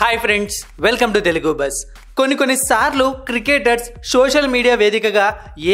hi friends welcome to Telugu bus కొన్ని కొన్ని సార్లు క్రికెటర్స్ సోషల్ మీడియా వేదికగా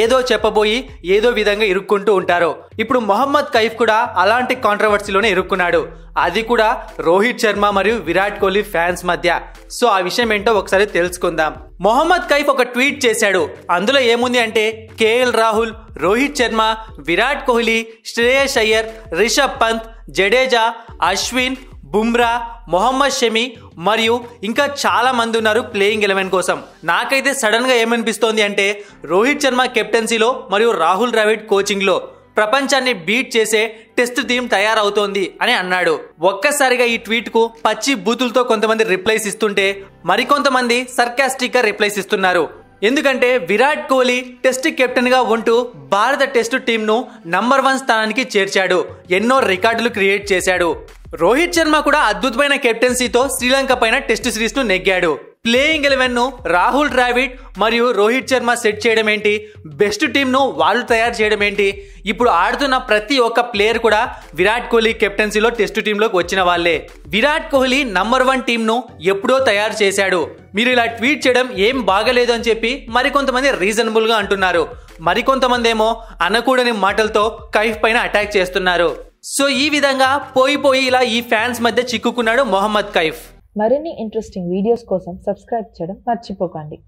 ఏదో చెప్పబోయి ఏదో విధంగా ఇరుక్కుంటూ ఉంటారు ఇప్పుడు మొహమ్మద్ కైఫ్ కూడా అలాంటి కాంట్రవర్సీలోనే ఇరుక్కున్నాడు అది కూడా రోహిత్ శర్మ మరియు విరాట్ కోహ్లీ ఫ్యాన్స్ మధ్య సో ఆ విషయం ఏంటో ఒకసారి తెలుసుకుందాం మొహమ్మద్ కైఫ్ ఒక ట్వీట్ చేశాడు అందులో ఏముంది అంటే కేఎల్ రాహుల్ రోహిత్ శర్మ విరాట్ కోహ్లీ శ్రేయస్ అయ్యర్ రిషబ్ పంత్ జడేజా అశ్విన్ బుమ్రా మొహమ్మద్ షమి మరియు ఇంకా చాలా మంది ఉన్నారు ప్లేయింగ్ ఎలెవెన్ కోసం నాకైతే సడన్గా ఏమనిపిస్తోంది అంటే రోహిత్ శర్మ కెప్టెన్సీలో మరియు రాహుల్ ద్రావిడ్ కోచింగ్లో ప్రపంచాన్ని బీట్ చేసే టెస్ట్ థీమ్ తయారవుతోంది అని అన్నాడు ఒక్కసారిగా ఈ ట్వీట్ కు పచ్చి బూతులతో కొంతమంది రిప్లైస్ ఇస్తుంటే మరికొంతమంది సర్కాస్టిక్ గా రిప్లైస్ ఇస్తున్నారు ఎందుకంటే విరాట్ కోహ్లీ టెస్ట్ కెప్టెన్ గా ఉంటూ భారత టెస్ట్ టీంను నంబర్ వన్ స్థానానికి చేర్చాడు ఎన్నో రికార్డులు క్రియేట్ చేశాడు రోహిత్ శర్మ కూడా అద్భుతమైన కెప్టెన్సీతో శ్రీలంక పైన టెస్ట్ సిరీస్ ను నెగ్గాడు ప్లేయింగ్ ఎలెవెన్ ను రాహుల్ ద్రావిడ్ మరియు రోహిత్ శర్మ సెట్ చేయడం ఏంటి బెస్ట్ టీంను వాళ్ళు తయారు చేయడం ఏంటి ఇప్పుడు ఆడుతున్న ప్రతి ఒక్క ప్లేయర్ కూడా విరాట్ కోహ్లీ కెప్టెన్సీలో టెస్ట్ టీంలోకి వచ్చిన వాళ్ళే విరాట్ కోహ్లీ నంబర్ వన్ టీంను ఎప్పుడో తయారు చేశాడు మీరు ఇలా ట్వీట్ చేయడం ఏం బాగలేదు అని చెప్పి మరికొంతమంది రీజనబుల్గా అంటున్నారు మరికొంతమంది ఏమో అనకూడని మాటలతో కైఫ్ పైన అటాక్ చేస్తున్నారు సో ఈ విధంగా పోయి పోయి ఇలా ఈ ఫ్యాన్స్ మధ్య చిక్కుకున్నాడు మొహమ్మద్ కైఫ్ మరిన్ని ఇంట్రెస్టింగ్ వీడియోస్ కోసం సబ్స్క్రైబ్ చేయడం మర్చిపోకండి